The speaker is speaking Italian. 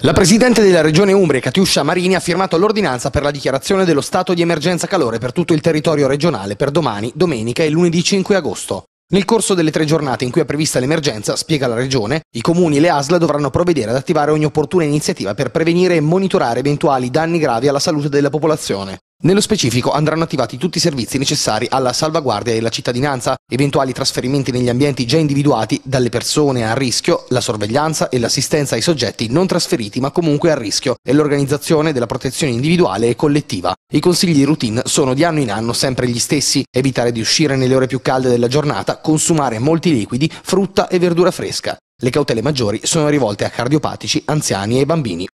La presidente della regione Umbria, Catiuscia Marini, ha firmato l'ordinanza per la dichiarazione dello stato di emergenza calore per tutto il territorio regionale per domani, domenica e lunedì 5 agosto. Nel corso delle tre giornate in cui è prevista l'emergenza, spiega la Regione, i comuni e le ASL dovranno provvedere ad attivare ogni opportuna iniziativa per prevenire e monitorare eventuali danni gravi alla salute della popolazione. Nello specifico andranno attivati tutti i servizi necessari alla salvaguardia della cittadinanza, eventuali trasferimenti negli ambienti già individuati dalle persone a rischio, la sorveglianza e l'assistenza ai soggetti non trasferiti ma comunque a rischio e l'organizzazione della protezione individuale e collettiva. I consigli di routine sono di anno in anno sempre gli stessi, evitare di uscire nelle ore più calde della giornata, consumare molti liquidi, frutta e verdura fresca. Le cautele maggiori sono rivolte a cardiopatici, anziani e bambini.